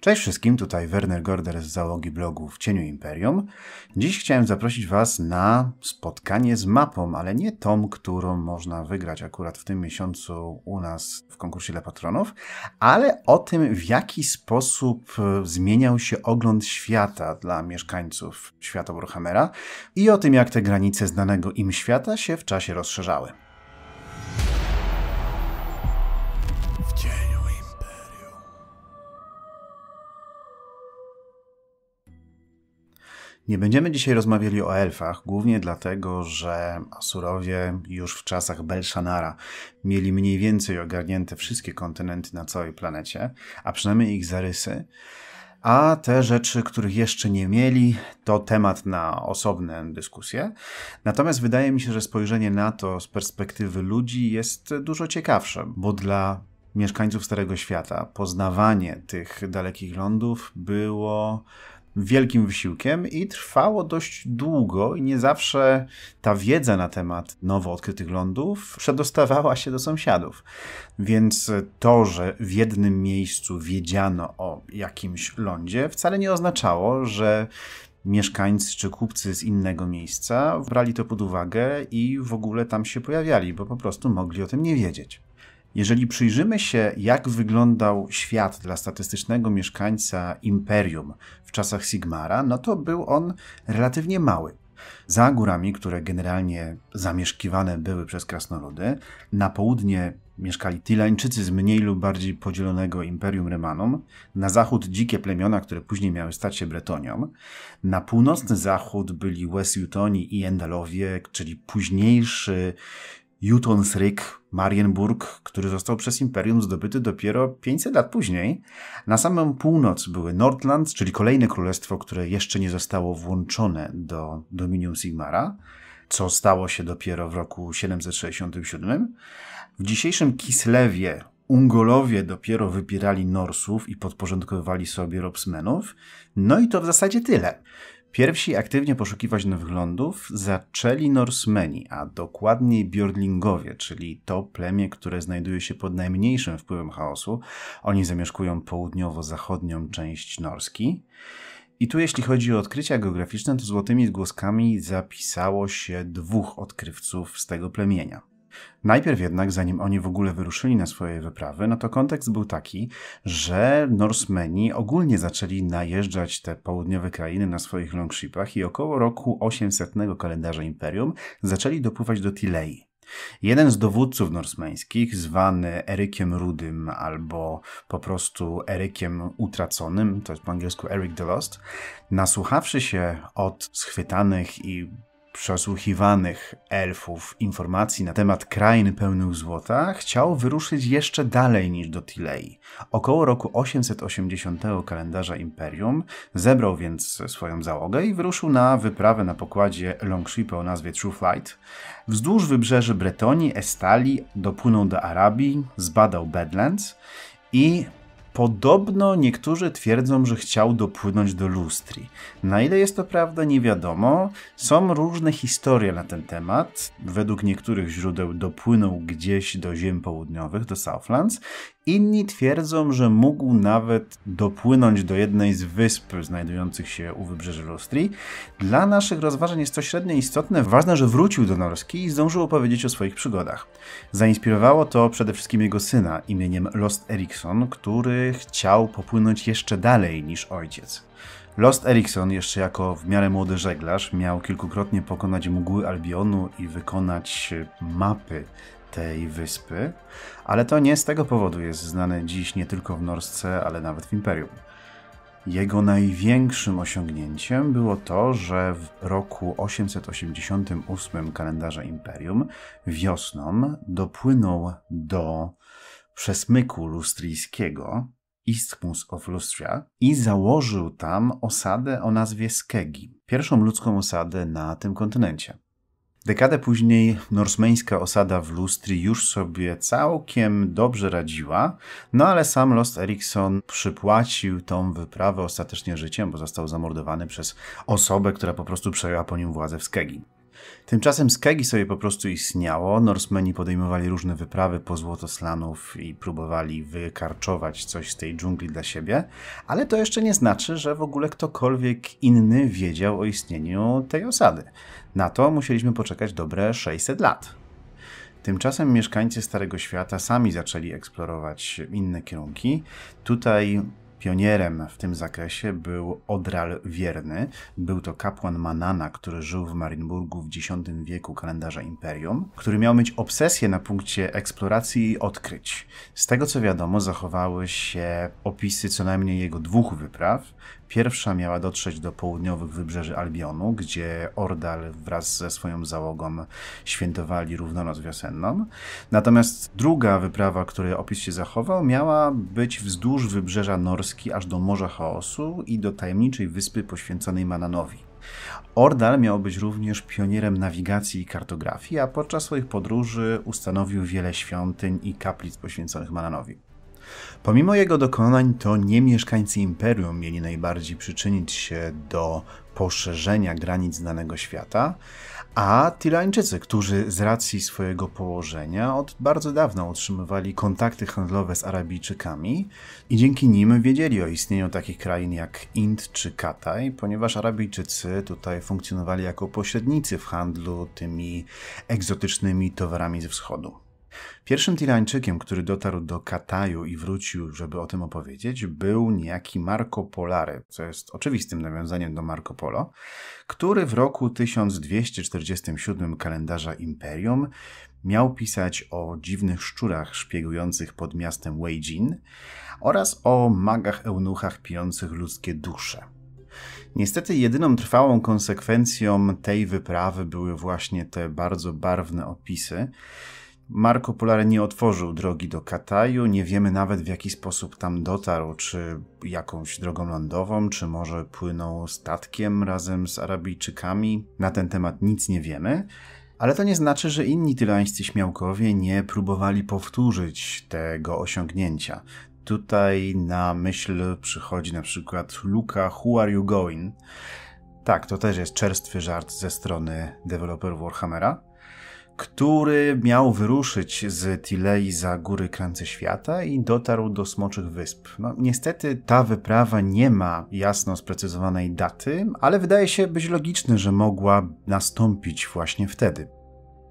Cześć wszystkim, tutaj Werner Gorder z załogi blogu W Cieniu Imperium. Dziś chciałem zaprosić Was na spotkanie z mapą, ale nie tą, którą można wygrać akurat w tym miesiącu u nas w konkursie dla patronów, ale o tym, w jaki sposób e, zmieniał się ogląd świata dla mieszkańców świata Warhammera i o tym, jak te granice znanego im świata się w czasie rozszerzały. W cieniu. Nie będziemy dzisiaj rozmawiali o elfach, głównie dlatego, że Asurowie już w czasach Belszanara mieli mniej więcej ogarnięte wszystkie kontynenty na całej planecie, a przynajmniej ich zarysy. A te rzeczy, których jeszcze nie mieli, to temat na osobne dyskusje. Natomiast wydaje mi się, że spojrzenie na to z perspektywy ludzi jest dużo ciekawsze, bo dla mieszkańców Starego Świata poznawanie tych dalekich lądów było wielkim wysiłkiem i trwało dość długo i nie zawsze ta wiedza na temat nowo odkrytych lądów przedostawała się do sąsiadów. Więc to, że w jednym miejscu wiedziano o jakimś lądzie, wcale nie oznaczało, że mieszkańcy czy kupcy z innego miejsca brali to pod uwagę i w ogóle tam się pojawiali, bo po prostu mogli o tym nie wiedzieć. Jeżeli przyjrzymy się, jak wyglądał świat dla statystycznego mieszkańca imperium w czasach Sigmara, no to był on relatywnie mały. Za górami, które generalnie zamieszkiwane były przez krasnoludy, na południe mieszkali Tylańczycy z mniej lub bardziej podzielonego Imperium Rymanum, na zachód dzikie plemiona, które później miały stać się Bretonią, na północny zachód byli Wesjutoni i Endalowie, czyli późniejszy Jutonsryk, Marienburg, który został przez imperium zdobyty dopiero 500 lat później. Na samą północ były Nordland, czyli kolejne królestwo, które jeszcze nie zostało włączone do Dominium Sigmara, co stało się dopiero w roku 767. W dzisiejszym Kislewie Ungolowie dopiero wypierali Norsów i podporządkowywali sobie Robsmenów. No i to w zasadzie tyle. Pierwsi aktywnie poszukiwać nowych lądów zaczęli Norsemeni, a dokładniej björlingowie, czyli to plemię, które znajduje się pod najmniejszym wpływem chaosu. Oni zamieszkują południowo-zachodnią część Norski. I tu jeśli chodzi o odkrycia geograficzne, to złotymi zgłoskami zapisało się dwóch odkrywców z tego plemienia. Najpierw jednak, zanim oni w ogóle wyruszyli na swoje wyprawy, no to kontekst był taki, że Norsemeni ogólnie zaczęli najeżdżać te południowe krainy na swoich longshipach i około roku 800 kalendarza imperium zaczęli dopływać do Tilei. Jeden z dowódców norsmeńskich, zwany Erykiem Rudym albo po prostu Erykiem Utraconym, to jest po angielsku Eric the Lost, nasłuchawszy się od schwytanych i przesłuchiwanych elfów informacji na temat krain pełnych złota, chciał wyruszyć jeszcze dalej niż do Tilei. Około roku 880 kalendarza Imperium zebrał więc swoją załogę i wyruszył na wyprawę na pokładzie Longship o nazwie True Flight. Wzdłuż wybrzeży Bretonii, Estalii dopłynął do Arabii, zbadał Badlands i Podobno niektórzy twierdzą, że chciał dopłynąć do lustri. Na ile jest to prawda, nie wiadomo. Są różne historie na ten temat. Według niektórych źródeł dopłynął gdzieś do ziem południowych, do Southlands Inni twierdzą, że mógł nawet dopłynąć do jednej z wysp znajdujących się u wybrzeży Lustrii. Dla naszych rozważań jest to średnio istotne. Ważne, że wrócił do Norski i zdążył opowiedzieć o swoich przygodach. Zainspirowało to przede wszystkim jego syna imieniem Lost Erikson, który chciał popłynąć jeszcze dalej niż ojciec. Lost Erikson, jeszcze jako w miarę młody żeglarz, miał kilkukrotnie pokonać mgły Albionu i wykonać mapy tej wyspy, ale to nie z tego powodu jest znany dziś nie tylko w Norsce, ale nawet w Imperium. Jego największym osiągnięciem było to, że w roku 888 kalendarza Imperium wiosną dopłynął do przesmyku lustryjskiego Isthmus of Lustria i założył tam osadę o nazwie Skegi, pierwszą ludzką osadę na tym kontynencie. Dekadę później norsmeńska osada w Lustri już sobie całkiem dobrze radziła, no ale sam Lost Erikson przypłacił tą wyprawę ostatecznie życiem, bo został zamordowany przez osobę, która po prostu przejęła po nim władzę w Skegin. Tymczasem Skegi sobie po prostu istniało. Norsemeni podejmowali różne wyprawy po złotoslanów i próbowali wykarczować coś z tej dżungli dla siebie, ale to jeszcze nie znaczy, że w ogóle ktokolwiek inny wiedział o istnieniu tej osady. Na to musieliśmy poczekać dobre 600 lat. Tymczasem mieszkańcy Starego Świata sami zaczęli eksplorować inne kierunki. Tutaj Pionierem w tym zakresie był Odral Wierny. Był to kapłan Manana, który żył w Marienburgu w X wieku kalendarza imperium, który miał mieć obsesję na punkcie eksploracji i odkryć. Z tego co wiadomo, zachowały się opisy co najmniej jego dwóch wypraw, Pierwsza miała dotrzeć do południowych wybrzeży Albionu, gdzie Ordal wraz ze swoją załogą świętowali równonoc wiosenną. Natomiast druga wyprawa, której opis się zachował, miała być wzdłuż wybrzeża Norski aż do Morza Chaosu i do tajemniczej wyspy poświęconej Mananowi. Ordal miał być również pionierem nawigacji i kartografii, a podczas swoich podróży ustanowił wiele świątyń i kaplic poświęconych Mananowi. Pomimo jego dokonań, to nie mieszkańcy imperium mieli najbardziej przyczynić się do poszerzenia granic danego świata, a Tyrańczycy, którzy z racji swojego położenia od bardzo dawna utrzymywali kontakty handlowe z Arabijczykami i dzięki nim wiedzieli o istnieniu takich krain jak Ind czy Kataj, ponieważ Arabijczycy tutaj funkcjonowali jako pośrednicy w handlu tymi egzotycznymi towarami ze wschodu. Pierwszym Tirańczykiem, który dotarł do Kataju i wrócił, żeby o tym opowiedzieć, był niejaki Marco Polare, co jest oczywistym nawiązaniem do Marco Polo, który w roku 1247 kalendarza Imperium miał pisać o dziwnych szczurach szpiegujących pod miastem Weijin oraz o magach eunuchach pijących ludzkie dusze. Niestety jedyną trwałą konsekwencją tej wyprawy były właśnie te bardzo barwne opisy, Marco Polare nie otworzył drogi do Kataju, nie wiemy nawet w jaki sposób tam dotarł, czy jakąś drogą lądową, czy może płynął statkiem razem z Arabijczykami. Na ten temat nic nie wiemy. Ale to nie znaczy, że inni tylańscy śmiałkowie nie próbowali powtórzyć tego osiągnięcia. Tutaj na myśl przychodzi na przykład Luka Who Are You Going? Tak, to też jest czerstwy żart ze strony deweloperów Warhammera który miał wyruszyć z Tilei za góry krańce świata i dotarł do Smoczych Wysp. No, niestety ta wyprawa nie ma jasno sprecyzowanej daty, ale wydaje się być logiczne, że mogła nastąpić właśnie wtedy.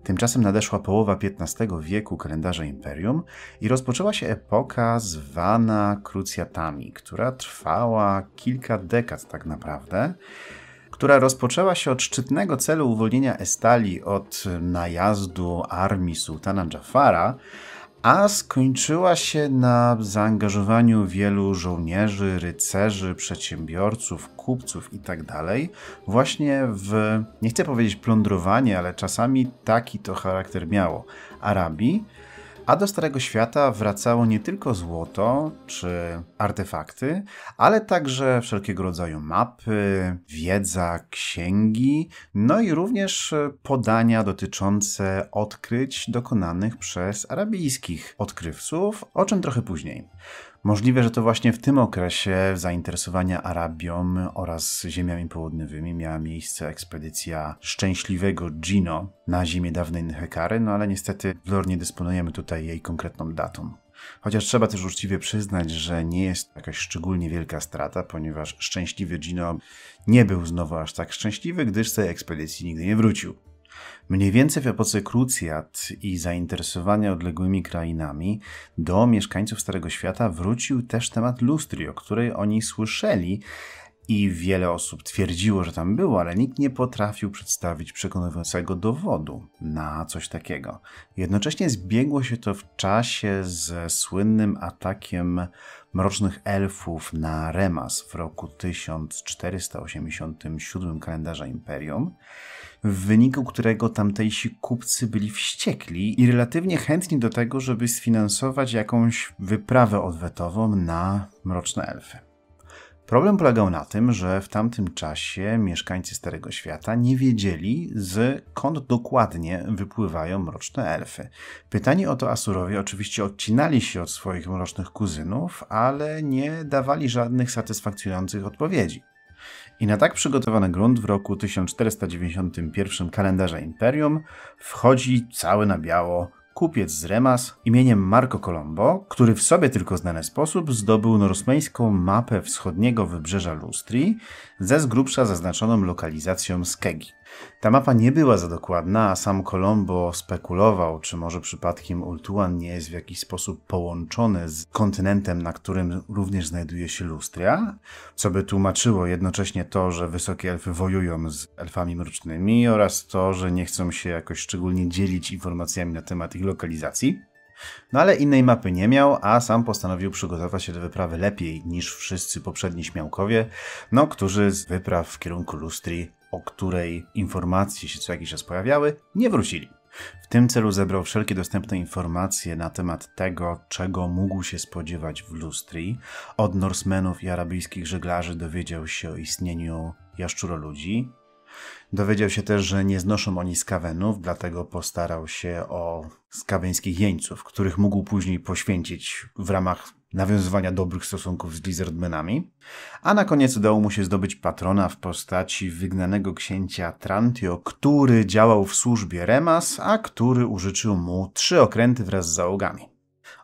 Tymczasem nadeszła połowa XV wieku kalendarza imperium i rozpoczęła się epoka zwana krucjatami, która trwała kilka dekad tak naprawdę która rozpoczęła się od szczytnego celu uwolnienia Estali od najazdu armii sułtana Jafara, a skończyła się na zaangażowaniu wielu żołnierzy, rycerzy, przedsiębiorców, kupców itd. Tak właśnie w, nie chcę powiedzieć plądrowanie, ale czasami taki to charakter miało Arabii a do Starego Świata wracało nie tylko złoto czy artefakty, ale także wszelkiego rodzaju mapy, wiedza, księgi, no i również podania dotyczące odkryć dokonanych przez arabijskich odkrywców, o czym trochę później. Możliwe, że to właśnie w tym okresie zainteresowania Arabią oraz ziemiami południowymi miała miejsce ekspedycja szczęśliwego Gino na ziemię dawnej Nehekary, no ale niestety w lore nie dysponujemy tutaj jej konkretną datą. Chociaż trzeba też uczciwie przyznać, że nie jest jakaś szczególnie wielka strata, ponieważ szczęśliwy Gino nie był znowu aż tak szczęśliwy, gdyż z tej ekspedycji nigdy nie wrócił. Mniej więcej w epoce krucjat i zainteresowania odległymi krainami do mieszkańców Starego Świata wrócił też temat lustri, o której oni słyszeli, i wiele osób twierdziło, że tam było, ale nikt nie potrafił przedstawić przekonującego dowodu na coś takiego. Jednocześnie zbiegło się to w czasie ze słynnym atakiem mrocznych elfów na Remas w roku 1487 kalendarza Imperium, w wyniku którego tamtejsi kupcy byli wściekli i relatywnie chętni do tego, żeby sfinansować jakąś wyprawę odwetową na mroczne elfy. Problem polegał na tym, że w tamtym czasie mieszkańcy Starego Świata nie wiedzieli, skąd dokładnie wypływają mroczne elfy. Pytani o to Asurowie oczywiście odcinali się od swoich mrocznych kuzynów, ale nie dawali żadnych satysfakcjonujących odpowiedzi. I na tak przygotowany grunt w roku 1491 kalendarza Imperium wchodzi cały na biało kupiec z Remas imieniem Marco Colombo, który w sobie tylko znany sposób zdobył norosmeńską mapę wschodniego wybrzeża Lustrii ze z grubsza zaznaczoną lokalizacją Skegi. Ta mapa nie była za dokładna, a sam Colombo spekulował, czy może przypadkiem Ultuan nie jest w jakiś sposób połączony z kontynentem, na którym również znajduje się lustria, co by tłumaczyło jednocześnie to, że wysokie elfy wojują z elfami mrocznymi oraz to, że nie chcą się jakoś szczególnie dzielić informacjami na temat ich lokalizacji. No ale innej mapy nie miał, a sam postanowił przygotować się do wyprawy lepiej niż wszyscy poprzedni śmiałkowie, no którzy z wypraw w kierunku lustri o której informacje się co jakiś czas pojawiały, nie wrócili. W tym celu zebrał wszelkie dostępne informacje na temat tego, czego mógł się spodziewać w lustrii. Od Norsemenów i arabskich żeglarzy dowiedział się o istnieniu jaszczuroludzi. Dowiedział się też, że nie znoszą oni skawenów, dlatego postarał się o skaweńskich jeńców, których mógł później poświęcić w ramach nawiązywania dobrych stosunków z Lizardmenami, a na koniec udało mu się zdobyć patrona w postaci wygnanego księcia Trantio, który działał w służbie Remas, a który użyczył mu trzy okręty wraz z załogami.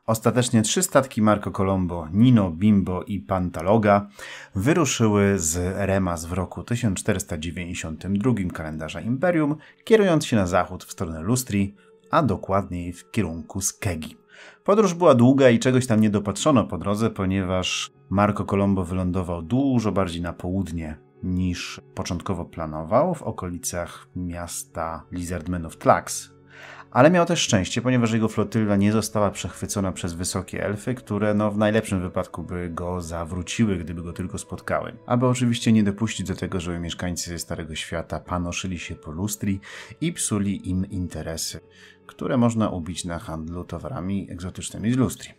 Ostatecznie trzy statki Marco Colombo, Nino, Bimbo i Pantaloga wyruszyły z Remas w roku 1492 kalendarza Imperium, kierując się na zachód w stronę Lustri, a dokładniej w kierunku Skegi. Podróż była długa i czegoś tam nie dopatrzono po drodze, ponieważ Marco Colombo wylądował dużo bardziej na południe niż początkowo planował, w okolicach miasta Lizardmenów Tlax ale miał też szczęście, ponieważ jego flotylla nie została przechwycona przez wysokie elfy, które no w najlepszym wypadku by go zawróciły, gdyby go tylko spotkały. Aby oczywiście nie dopuścić do tego, żeby mieszkańcy Starego Świata panoszyli się po lustri i psuli im interesy, które można ubić na handlu towarami egzotycznymi z lustri.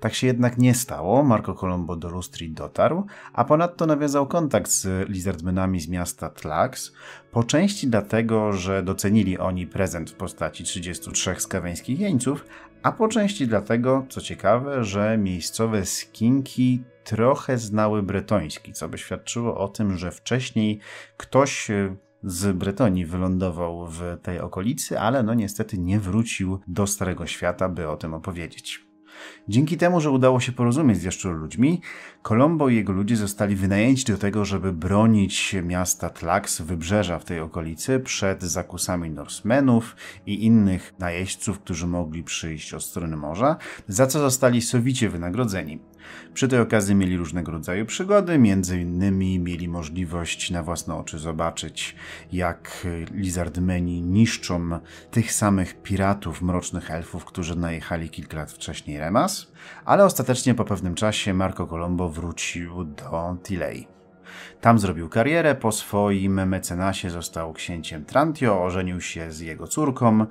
Tak się jednak nie stało, Marco Colombo do Lustri dotarł, a ponadto nawiązał kontakt z lizardmenami z miasta Tlax, po części dlatego, że docenili oni prezent w postaci 33 skaweńskich jeńców, a po części dlatego, co ciekawe, że miejscowe skinki trochę znały bretoński, co by świadczyło o tym, że wcześniej ktoś e, z Bretonii wylądował w tej okolicy, ale no niestety nie wrócił do Starego Świata, by o tym opowiedzieć. Dzięki temu, że udało się porozumieć z jeszcze ludźmi, Kolombo i jego ludzie zostali wynajęci do tego, żeby bronić miasta Tlax, wybrzeża w tej okolicy, przed zakusami Norsemenów i innych najeźdźców, którzy mogli przyjść od strony morza, za co zostali sowicie wynagrodzeni. Przy tej okazji mieli różnego rodzaju przygody, między innymi mieli możliwość na własne oczy zobaczyć, jak Lizardmeni niszczą tych samych piratów, mrocznych elfów, którzy najechali kilka lat wcześniej Remas, ale ostatecznie po pewnym czasie Marco Colombo wrócił do Tilei. Tam zrobił karierę, po swoim mecenasie został księciem Trantio, ożenił się z jego córką,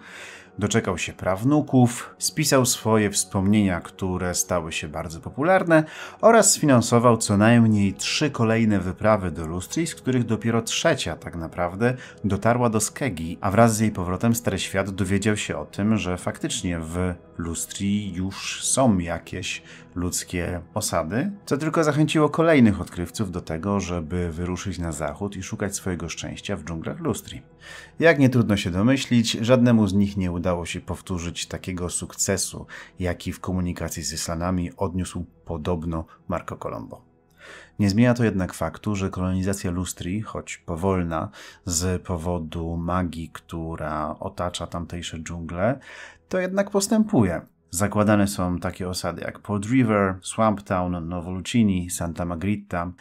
doczekał się prawnuków, spisał swoje wspomnienia, które stały się bardzo popularne oraz sfinansował co najmniej trzy kolejne wyprawy do Lustrii, z których dopiero trzecia tak naprawdę dotarła do Skegi, a wraz z jej powrotem Stary Świat dowiedział się o tym, że faktycznie w Lustrii już są jakieś ludzkie osady, co tylko zachęciło kolejnych odkrywców do tego, żeby wyruszyć na zachód i szukać swojego szczęścia w dżunglach Lustrii. Jak nie trudno się domyślić, żadnemu z nich nie udało udało się powtórzyć takiego sukcesu, jaki w komunikacji z Islanami odniósł podobno Marco Colombo. Nie zmienia to jednak faktu, że kolonizacja lustri, choć powolna, z powodu magii, która otacza tamtejsze dżungle, to jednak postępuje. Zakładane są takie osady jak Pod River, Swamp Town, Novolucini, Santa Magritta.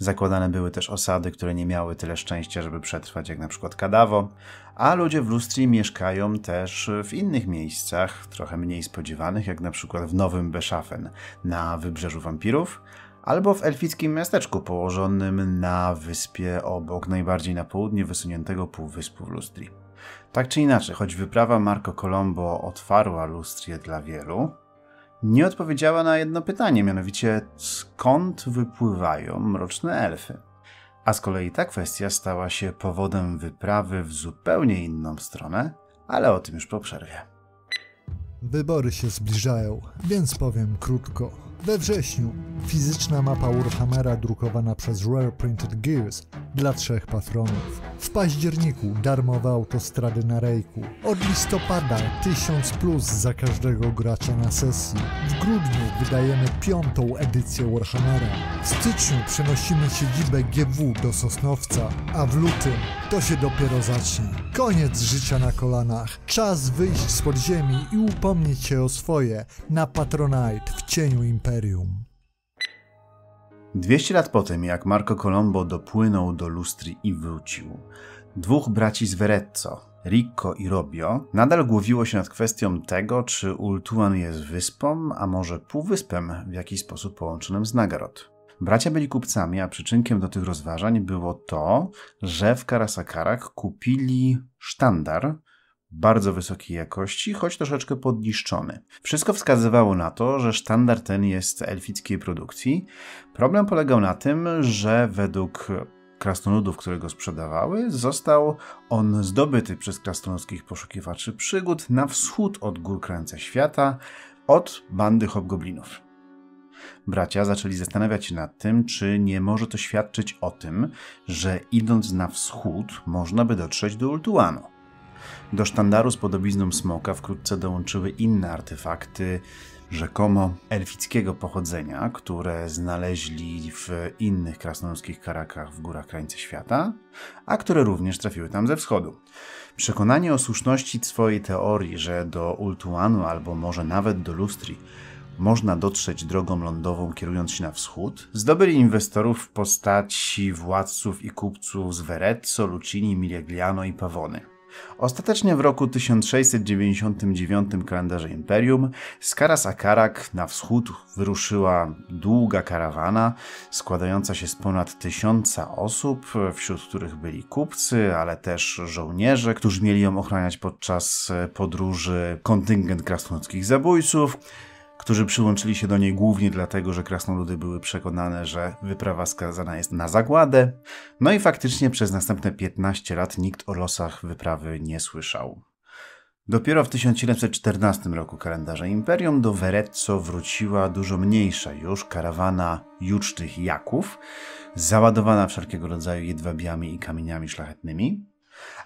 Zakładane były też osady, które nie miały tyle szczęścia, żeby przetrwać, jak na przykład Kadawo, a ludzie w lustrii mieszkają też w innych miejscach, trochę mniej spodziewanych, jak na przykład w Nowym Beszafen na wybrzeżu wampirów, albo w elfickim miasteczku położonym na wyspie obok najbardziej na południe wysuniętego półwyspu w lustrii. Tak czy inaczej, choć wyprawa Marco Colombo otwarła lustrię dla wielu, nie odpowiedziała na jedno pytanie, mianowicie skąd wypływają mroczne elfy. A z kolei ta kwestia stała się powodem wyprawy w zupełnie inną stronę, ale o tym już po przerwie. Wybory się zbliżają, więc powiem krótko. We wrześniu fizyczna mapa Warhammera drukowana przez Rare Printed Gears dla trzech patronów. W październiku darmowe autostrady na rejku. Od listopada 1000 plus za każdego gracza na sesji. W grudniu wydajemy piątą edycję Warhammera. W styczniu przenosimy siedzibę GW do Sosnowca, a w lutym to się dopiero zacznie. Koniec życia na kolanach. Czas wyjść z podziemi i upomnieć się o swoje na Patronite w cieniu Imperium imperium. 200 lat potem, jak Marco Colombo dopłynął do Lustri i wrócił, dwóch braci z Verezzo, Ricco i Robio, nadal głowiło się nad kwestią tego, czy Ultuan jest wyspą, a może półwyspem w jakiś sposób połączonym z Nagarot. Bracia byli kupcami, a przyczynkiem do tych rozważań było to, że w Karasakarach kupili sztandar, bardzo wysokiej jakości, choć troszeczkę podniszczony. Wszystko wskazywało na to, że sztandar ten jest elfickiej produkcji. Problem polegał na tym, że według krasnoludów, które go sprzedawały, został on zdobyty przez krasnoludzkich poszukiwaczy przygód na wschód od gór krańca świata, od bandy hobgoblinów. Bracia zaczęli zastanawiać się nad tym, czy nie może to świadczyć o tym, że idąc na wschód można by dotrzeć do Ultuanu. Do sztandaru z podobizną smoka wkrótce dołączyły inne artefakty rzekomo elfickiego pochodzenia, które znaleźli w innych krasnoludzkich karakach w górach krańca świata, a które również trafiły tam ze wschodu. Przekonanie o słuszności swojej teorii, że do Ultuanu albo może nawet do Lustri można dotrzeć drogą lądową kierując się na wschód, zdobyli inwestorów w postaci władców i kupców z Verezzo, Lucini, Mirigliano i Pawony. Ostatecznie w roku 1699 kalendarza Imperium z Karas Akarak na wschód wyruszyła długa karawana składająca się z ponad tysiąca osób, wśród których byli kupcy, ale też żołnierze, którzy mieli ją ochraniać podczas podróży, kontyngent krasnoludzkich zabójców, którzy przyłączyli się do niej głównie dlatego, że krasnoludy były przekonane, że wyprawa skazana jest na zagładę. No i faktycznie przez następne 15 lat nikt o losach wyprawy nie słyszał. Dopiero w 1714 roku kalendarza imperium do Verezzo wróciła dużo mniejsza już karawana jucznych jaków, załadowana wszelkiego rodzaju jedwabiami i kamieniami szlachetnymi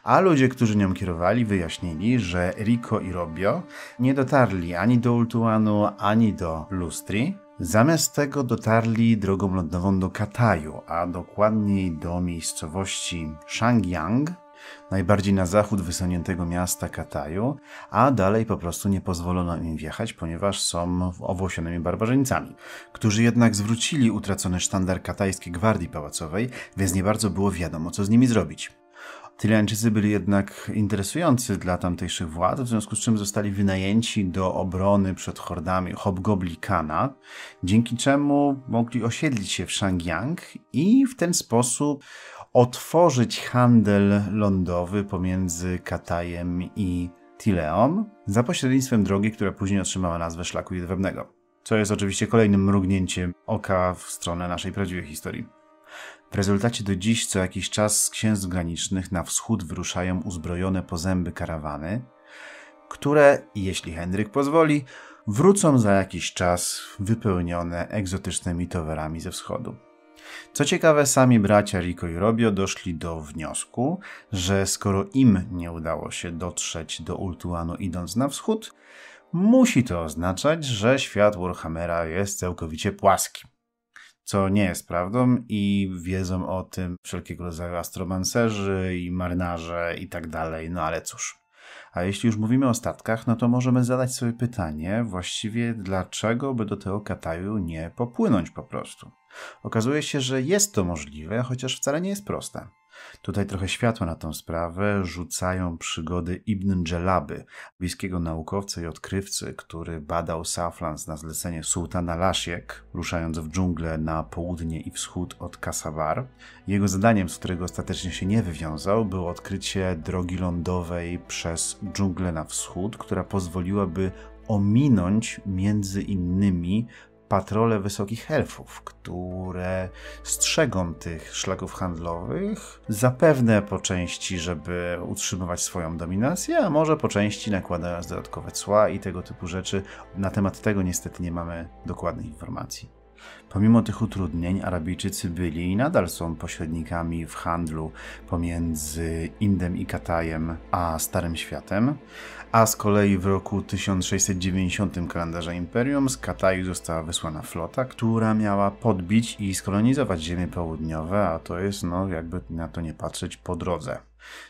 a ludzie, którzy nią kierowali, wyjaśnili, że Rico i Robbio nie dotarli ani do Ultuanu, ani do Lustri, Zamiast tego dotarli drogą lądową do Kataju, a dokładniej do miejscowości Shangyang, najbardziej na zachód wysuniętego miasta Kataju, a dalej po prostu nie pozwolono im wjechać, ponieważ są owłosionymi barbarzyńcami, którzy jednak zwrócili utracony sztandar katajskiej gwardii pałacowej, więc nie bardzo było wiadomo, co z nimi zrobić. Tyriańczycy byli jednak interesujący dla tamtejszych władz, w związku z czym zostali wynajęci do obrony przed hordami Hobgoblikana, dzięki czemu mogli osiedlić się w Shangyang i w ten sposób otworzyć handel lądowy pomiędzy Katajem i Tileom za pośrednictwem drogi, która później otrzymała nazwę Szlaku Jedwabnego. Co jest oczywiście kolejnym mrugnięciem oka w stronę naszej prawdziwej historii. W rezultacie do dziś co jakiś czas z księstw granicznych na wschód wyruszają uzbrojone po zęby karawany, które, jeśli Henryk pozwoli, wrócą za jakiś czas wypełnione egzotycznymi towarami ze wschodu. Co ciekawe, sami bracia Rico i Robio doszli do wniosku, że skoro im nie udało się dotrzeć do Ultuanu idąc na wschód, musi to oznaczać, że świat Warhammera jest całkowicie płaski co nie jest prawdą i wiedzą o tym wszelkiego rodzaju astromancerzy i marynarze i tak dalej, no ale cóż. A jeśli już mówimy o statkach, no to możemy zadać sobie pytanie właściwie dlaczego by do tego Kataju nie popłynąć po prostu. Okazuje się, że jest to możliwe, chociaż wcale nie jest proste. Tutaj trochę światła na tą sprawę rzucają przygody Ibn Dżelaby, bliskiego naukowca i odkrywcy, który badał Saflans na zlecenie sułtana Lasiek, ruszając w dżunglę na południe i wschód od Kasawar. Jego zadaniem, z którego ostatecznie się nie wywiązał, było odkrycie drogi lądowej przez dżunglę na wschód, która pozwoliłaby ominąć między innymi patrole wysokich elfów, które strzegą tych szlaków handlowych, zapewne po części, żeby utrzymywać swoją dominację, a może po części nakładając dodatkowe cła i tego typu rzeczy. Na temat tego niestety nie mamy dokładnych informacji. Pomimo tych utrudnień, Arabijczycy byli i nadal są pośrednikami w handlu pomiędzy Indem i Katajem a Starym Światem, a z kolei w roku 1690 kalendarza Imperium z Kataju została wysłana flota, która miała podbić i skolonizować ziemie południowe, a to jest, no jakby na to nie patrzeć, po drodze.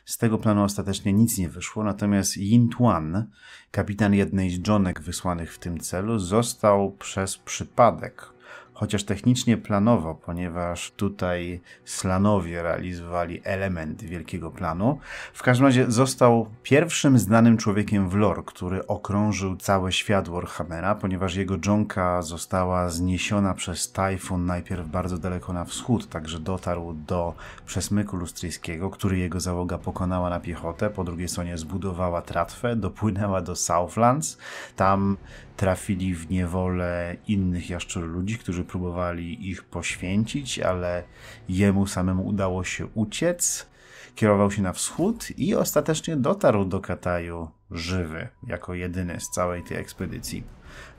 Z tego planu ostatecznie nic nie wyszło, natomiast Yin Tuan, kapitan jednej z dżonek wysłanych w tym celu, został przez przypadek chociaż technicznie planowo, ponieważ tutaj slanowie realizowali element wielkiego planu. W każdym razie został pierwszym znanym człowiekiem w lore, który okrążył całe świat Warhammera, ponieważ jego dżonka została zniesiona przez tajfun najpierw bardzo daleko na wschód, także dotarł do przesmyku lustryjskiego, który jego załoga pokonała na piechotę, po drugiej stronie zbudowała tratwę, dopłynęła do Southlands, tam trafili w niewolę innych jaszczur ludzi, którzy próbowali ich poświęcić, ale jemu samemu udało się uciec. Kierował się na wschód i ostatecznie dotarł do Kataju żywy, jako jedyny z całej tej ekspedycji.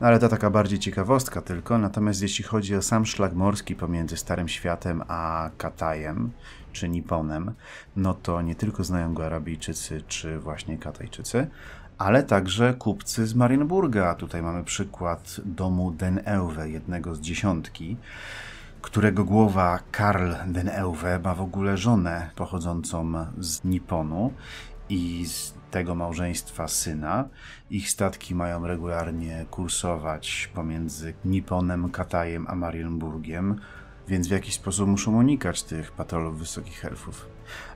No ale to taka bardziej ciekawostka tylko, natomiast jeśli chodzi o sam szlak morski pomiędzy Starym Światem a Katajem, czy Niponem, no to nie tylko znają go Arabijczycy, czy właśnie Katajczycy, ale także kupcy z Marienburga. Tutaj mamy przykład domu Den Elwe, jednego z dziesiątki, którego głowa Karl Den Elwe ma w ogóle żonę pochodzącą z Niponu i z tego małżeństwa syna. Ich statki mają regularnie kursować pomiędzy Niponem, Katajem a Marienburgiem, więc w jakiś sposób muszą unikać tych patrolów wysokich elfów.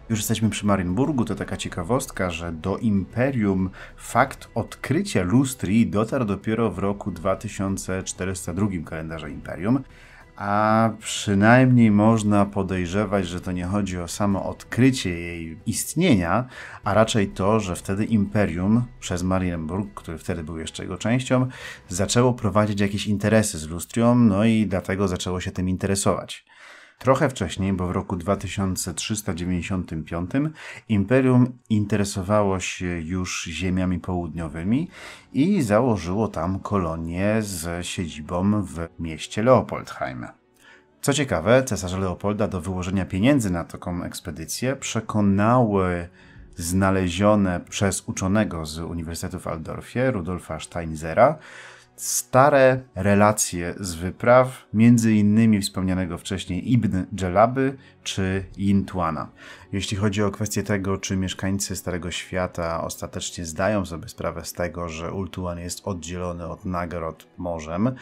Już jesteśmy przy Marienburgu, to taka ciekawostka, że do Imperium fakt odkrycia lustri dotarł dopiero w roku 2402 kalendarza Imperium, a przynajmniej można podejrzewać, że to nie chodzi o samo odkrycie jej istnienia, a raczej to, że wtedy imperium przez Marienburg, który wtedy był jeszcze jego częścią, zaczęło prowadzić jakieś interesy z lustrią, no i dlatego zaczęło się tym interesować. Trochę wcześniej, bo w roku 2395 imperium interesowało się już ziemiami południowymi i założyło tam kolonię z siedzibą w mieście Leopoldheim. Co ciekawe, cesarza Leopolda do wyłożenia pieniędzy na taką ekspedycję przekonały znalezione przez uczonego z Uniwersytetu w Aldorfie, Rudolfa Steinzera, stare relacje z wypraw, między innymi wspomnianego wcześniej Ibn Dżelaby czy Intuana. Jeśli chodzi o kwestię tego, czy mieszkańcy Starego Świata ostatecznie zdają sobie sprawę z tego, że Ultuan jest oddzielony od Nagrod morzem,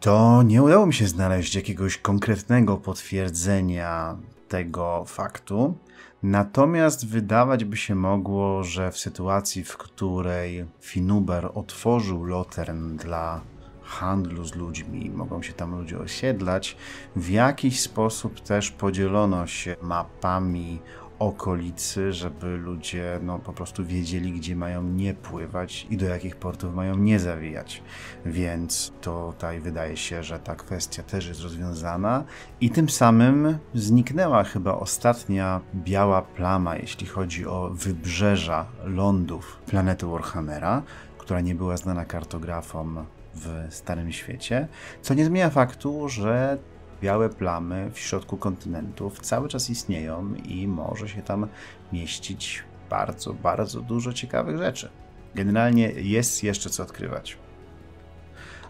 to nie udało mi się znaleźć jakiegoś konkretnego potwierdzenia tego faktu. Natomiast wydawać by się mogło, że w sytuacji, w której Finuber otworzył Lotern dla handlu z ludźmi, mogą się tam ludzie osiedlać, w jakiś sposób też podzielono się mapami okolicy, żeby ludzie no, po prostu wiedzieli, gdzie mają nie pływać i do jakich portów mają nie zawijać. Więc tutaj wydaje się, że ta kwestia też jest rozwiązana i tym samym zniknęła chyba ostatnia biała plama, jeśli chodzi o wybrzeża lądów planety Warhammera, która nie była znana kartografom w Starym Świecie, co nie zmienia faktu, że białe plamy w środku kontynentów cały czas istnieją i może się tam mieścić bardzo, bardzo dużo ciekawych rzeczy. Generalnie jest jeszcze co odkrywać.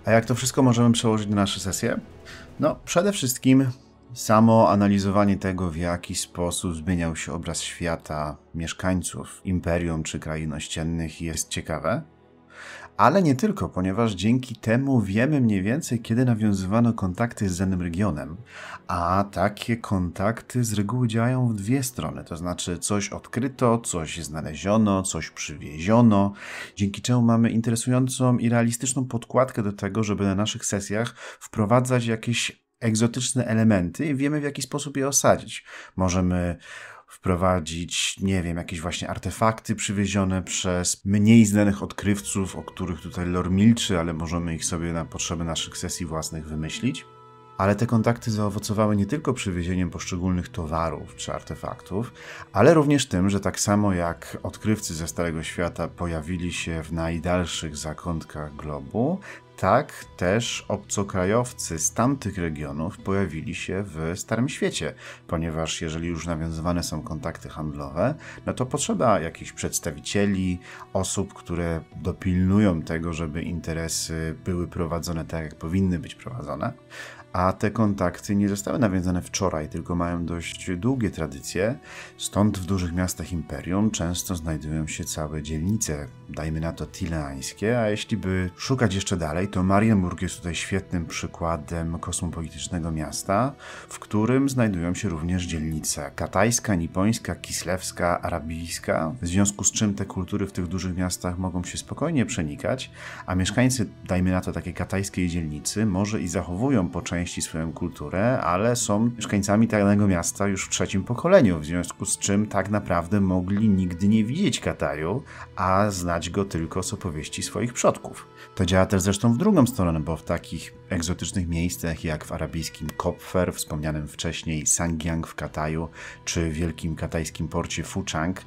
A jak to wszystko możemy przełożyć na nasze sesje? No, przede wszystkim samo analizowanie tego, w jaki sposób zmieniał się obraz świata mieszkańców imperium czy krain ościennych jest ciekawe ale nie tylko, ponieważ dzięki temu wiemy mniej więcej, kiedy nawiązywano kontakty z danym regionem, a takie kontakty z reguły działają w dwie strony, to znaczy coś odkryto, coś znaleziono, coś przywieziono, dzięki czemu mamy interesującą i realistyczną podkładkę do tego, żeby na naszych sesjach wprowadzać jakieś egzotyczne elementy i wiemy w jaki sposób je osadzić. Możemy wprowadzić, nie wiem, jakieś właśnie artefakty przywiezione przez mniej znanych odkrywców, o których tutaj lor milczy, ale możemy ich sobie na potrzeby naszych sesji własnych wymyślić ale te kontakty zaowocowały nie tylko przywiezieniem poszczególnych towarów czy artefaktów, ale również tym, że tak samo jak odkrywcy ze Starego Świata pojawili się w najdalszych zakątkach globu, tak też obcokrajowcy z tamtych regionów pojawili się w Starym Świecie, ponieważ jeżeli już nawiązywane są kontakty handlowe, no to potrzeba jakichś przedstawicieli, osób, które dopilnują tego, żeby interesy były prowadzone tak, jak powinny być prowadzone a te kontakty nie zostały nawiązane wczoraj, tylko mają dość długie tradycje. Stąd w dużych miastach imperium często znajdują się całe dzielnice, dajmy na to tileańskie, a jeśli by szukać jeszcze dalej, to Marienburg jest tutaj świetnym przykładem kosmopolitycznego miasta, w którym znajdują się również dzielnice katajska, nipońska, kislewska, arabijska, w związku z czym te kultury w tych dużych miastach mogą się spokojnie przenikać, a mieszkańcy, dajmy na to takiej katajskiej dzielnicy, może i zachowują po części części swoją kulturę, ale są mieszkańcami danego miasta już w trzecim pokoleniu, w związku z czym tak naprawdę mogli nigdy nie widzieć Kataju, a znać go tylko z opowieści swoich przodków. To działa też zresztą w drugą stronę, bo w takich egzotycznych miejscach jak w arabijskim Kopfer, wspomnianym wcześniej Sangyang w Kataju, czy wielkim katajskim porcie Fuchang,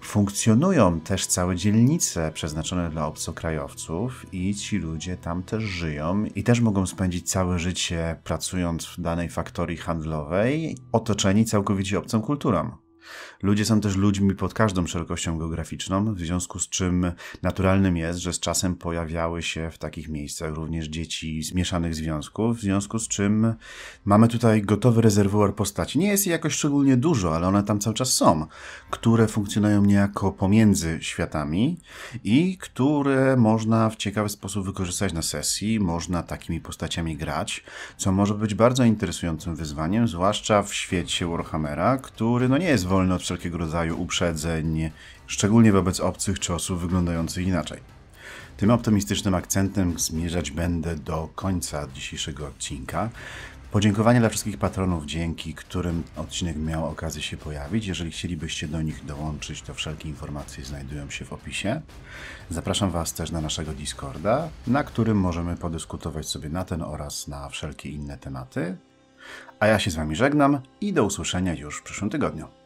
funkcjonują też całe dzielnice przeznaczone dla obcokrajowców i ci ludzie tam też żyją i też mogą spędzić całe życie pracując w danej faktorii handlowej, otoczeni całkowicie obcą kulturą. Ludzie są też ludźmi pod każdą szerokością geograficzną, w związku z czym naturalnym jest, że z czasem pojawiały się w takich miejscach również dzieci zmieszanych związków, w związku z czym mamy tutaj gotowy rezerwuar postaci. Nie jest ich jakoś szczególnie dużo, ale one tam cały czas są, które funkcjonują niejako pomiędzy światami i które można w ciekawy sposób wykorzystać na sesji, można takimi postaciami grać, co może być bardzo interesującym wyzwaniem, zwłaszcza w świecie Warhammera, który no nie jest wolny wolny od wszelkiego rodzaju uprzedzeń, szczególnie wobec obcych czy osób wyglądających inaczej. Tym optymistycznym akcentem zmierzać będę do końca dzisiejszego odcinka. Podziękowania dla wszystkich patronów, dzięki którym odcinek miał okazję się pojawić. Jeżeli chcielibyście do nich dołączyć, to wszelkie informacje znajdują się w opisie. Zapraszam Was też na naszego Discorda, na którym możemy podyskutować sobie na ten oraz na wszelkie inne tematy. A ja się z Wami żegnam i do usłyszenia już w przyszłym tygodniu.